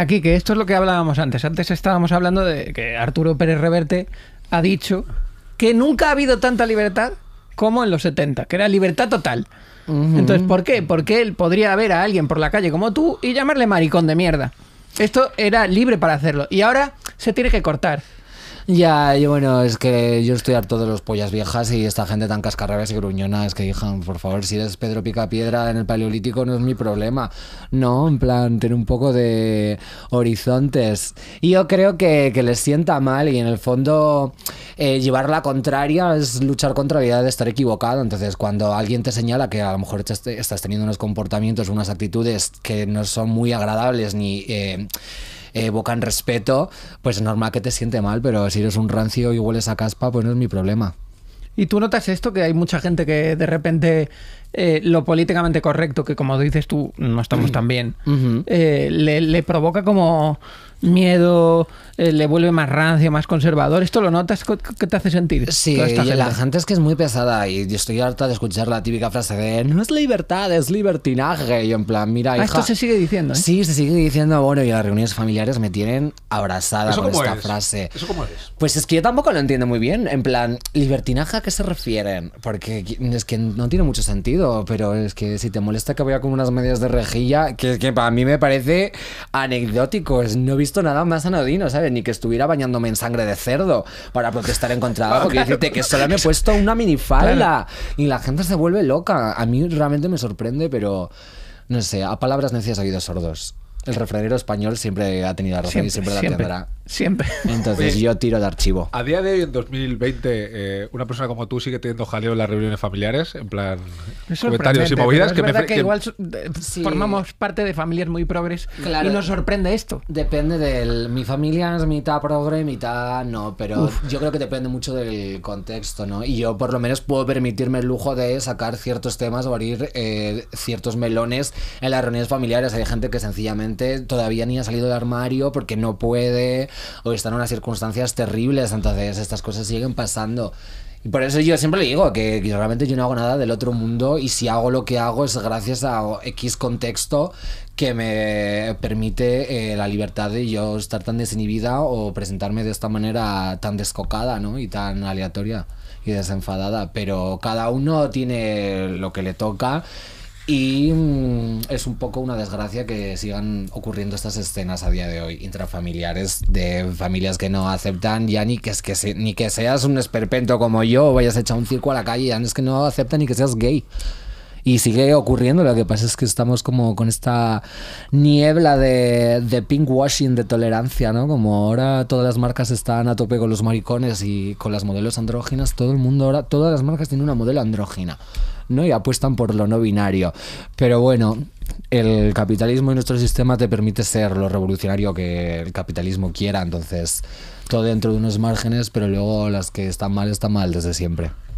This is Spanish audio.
Aquí, que esto es lo que hablábamos antes. Antes estábamos hablando de que Arturo Pérez Reverte ha dicho que nunca ha habido tanta libertad como en los 70, que era libertad total. Entonces, ¿por qué? Porque él podría ver a alguien por la calle como tú y llamarle maricón de mierda. Esto era libre para hacerlo. Y ahora se tiene que cortar. Ya, yo bueno, es que yo estoy harto de los pollas viejas y esta gente tan cascarrabias y gruñonas que, dijan, por favor, si eres Pedro Picapiedra en el Paleolítico no es mi problema. No, en plan, tener un poco de horizontes. Y yo creo que, les sienta mal y en el fondo eh, llevar la contraria es luchar contra la idea de estar equivocado. Entonces, cuando alguien te señala que a lo mejor estás teniendo unos comportamientos, unas actitudes que no son muy agradables ni... Eh, evocan respeto, pues es normal que te siente mal, pero si eres un rancio y hueles a caspa, pues no es mi problema. ¿Y tú notas esto? Que hay mucha gente que de repente eh, lo políticamente correcto, que como dices tú, no estamos tan bien, eh, le, provoca como miedo, eh, le vuelve más rancio, más conservador. ¿Esto lo notas? ¿Qué te hace sentir? Sí, la gente es que es muy pesada y yo estoy harta de escuchar la típica frase de no es libertad, es libertinaje. Y en plan, mira, ah, esto se sigue diciendo. Sí, se sigue diciendo. Bueno, y las reuniones familiares me tienen abrazada con esta frase. ¿Eso cómo es? Pues es que yo tampoco lo entiendo muy bien. En plan, libertinaje a qué se refieren? Porque es que no tiene mucho sentido pero es que si te molesta que vaya con unas medias de rejilla, que que para mí me parece anecdótico. No he visto nada más anodino, ¿sabes? Ni que estuviera bañándome en sangre de cerdo para protestar en contra de algo. Que decirte que solo me he puesto una minifalda y la gente se vuelve loca. A mí realmente me sorprende, pero no sé, a palabras necias oídos sordos. El refranero español siempre ha tenido razón siempre, y siempre la tendrá. Siempre. Entonces yo tiro de archivo. A día de hoy, en 2020, eh, una persona como tú sigue teniendo jaleo en las reuniones familiares, en plan comentarios y movidas que me que, que igual formamos parte de familias muy progres y nos sorprende esto. Depende del. Mi familia es mitad progre, mitad no, pero yo creo que depende mucho del contexto, ¿no? Y yo por lo menos puedo permitirme el lujo de sacar ciertos temas o abrir eh, ciertos melones en las reuniones familiares. Hay gente que sencillamente todavía ni ha salido del armario porque no puede o están en unas circunstancias terribles, entonces estas cosas siguen pasando. Y por eso yo siempre le digo que, realmente yo no hago nada del otro mundo y si hago lo que hago es gracias a X contexto que me permite eh, la libertad de yo estar tan desinhibida o presentarme de esta manera tan descocada ¿no? y tan aleatoria y desenfadada. Pero cada uno tiene lo que le toca y mm, es un poco una desgracia que sigan ocurriendo estas escenas a día de hoy, intrafamiliares, de familias que no aceptan ya ni que, es que ni que seas un esperpento como yo, o vayas a echar un circo a la calle, ya no es que no aceptan ni que seas gay. Y sigue ocurriendo, lo que pasa es que estamos como con esta niebla de, de pinkwashing, de tolerancia, ¿no? Como ahora todas las marcas están a tope con los maricones y con las modelos andróginas, todo el mundo ahora, todas las marcas tienen una modelo andrógina. ¿no? Y apuestan por lo no binario. Pero bueno, el capitalismo y nuestro sistema te permite ser lo revolucionario que el capitalismo quiera, entonces todo dentro de unos márgenes, pero luego las que están mal están mal desde siempre.